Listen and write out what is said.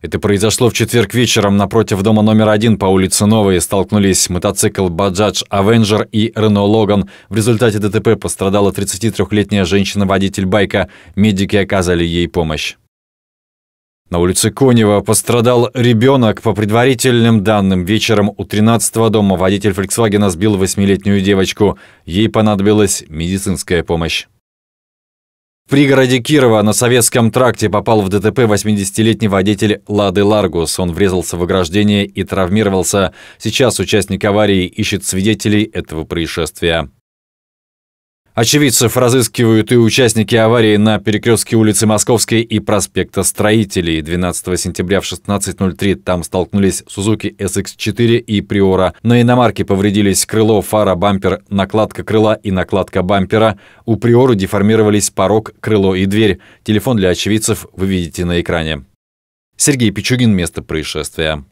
Это произошло в четверг вечером напротив дома номер один по улице Новой. Столкнулись мотоцикл «Баджадж Авенджер» и «Рено Логан». В результате ДТП пострадала 33-летняя женщина-водитель байка. Медики оказали ей помощь. На улице Конева пострадал ребенок. По предварительным данным, вечером у 13-го дома водитель «Фольксвагена» сбил восьмилетнюю девочку. Ей понадобилась медицинская помощь. В пригороде Кирова на Советском тракте попал в ДТП 80-летний водитель «Лады Ларгус». Он врезался в ограждение и травмировался. Сейчас участник аварии ищет свидетелей этого происшествия. Очевидцев разыскивают и участники аварии на перекрестке улицы Московской и проспекта Строителей. 12 сентября в 16.03 там столкнулись Сузуки SX4 и Приора. На иномарке повредились крыло, фара, бампер, накладка крыла и накладка бампера. У Приоры деформировались порог, крыло и дверь. Телефон для очевидцев вы видите на экране. Сергей Пичугин, место происшествия.